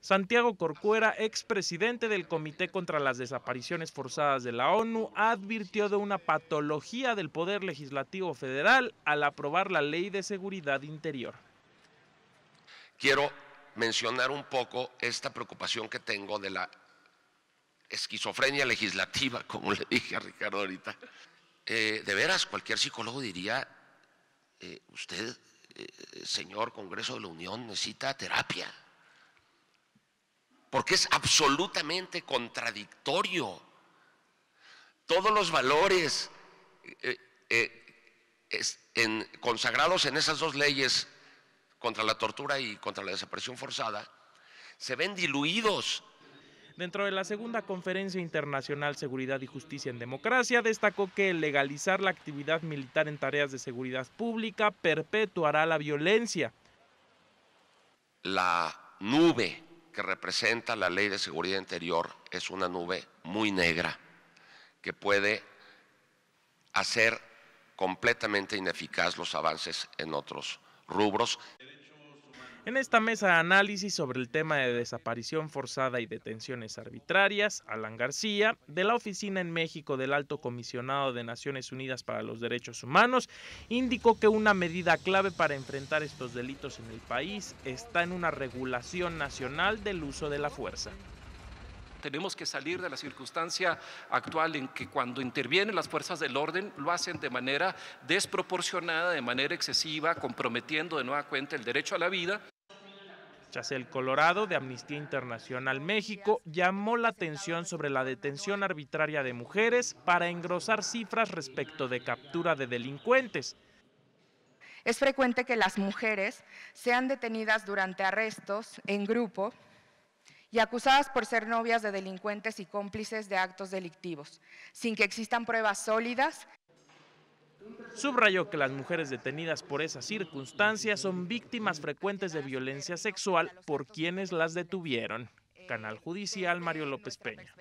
Santiago Corcuera, expresidente del Comité contra las Desapariciones Forzadas de la ONU, advirtió de una patología del Poder Legislativo Federal al aprobar la Ley de Seguridad Interior. Quiero mencionar un poco esta preocupación que tengo de la esquizofrenia legislativa, como le dije a Ricardo ahorita. Eh, de veras, cualquier psicólogo diría, eh, usted, eh, señor Congreso de la Unión, necesita terapia porque es absolutamente contradictorio. Todos los valores eh, eh, consagrados en esas dos leyes contra la tortura y contra la desaparición forzada se ven diluidos Dentro de la segunda conferencia internacional Seguridad y Justicia en Democracia, destacó que legalizar la actividad militar en tareas de seguridad pública perpetuará la violencia. La nube que representa la ley de seguridad interior es una nube muy negra que puede hacer completamente ineficaz los avances en otros rubros. En esta mesa de análisis sobre el tema de desaparición forzada y detenciones arbitrarias, Alan García, de la Oficina en México del Alto Comisionado de Naciones Unidas para los Derechos Humanos, indicó que una medida clave para enfrentar estos delitos en el país está en una regulación nacional del uso de la fuerza. Tenemos que salir de la circunstancia actual en que cuando intervienen las fuerzas del orden lo hacen de manera desproporcionada, de manera excesiva, comprometiendo de nueva cuenta el derecho a la vida. Chacel Colorado de Amnistía Internacional México llamó la atención sobre la detención arbitraria de mujeres para engrosar cifras respecto de captura de delincuentes. Es frecuente que las mujeres sean detenidas durante arrestos en grupo y acusadas por ser novias de delincuentes y cómplices de actos delictivos, sin que existan pruebas sólidas. Subrayó que las mujeres detenidas por esas circunstancias son víctimas frecuentes de violencia sexual por quienes las detuvieron. Canal Judicial Mario López Peña.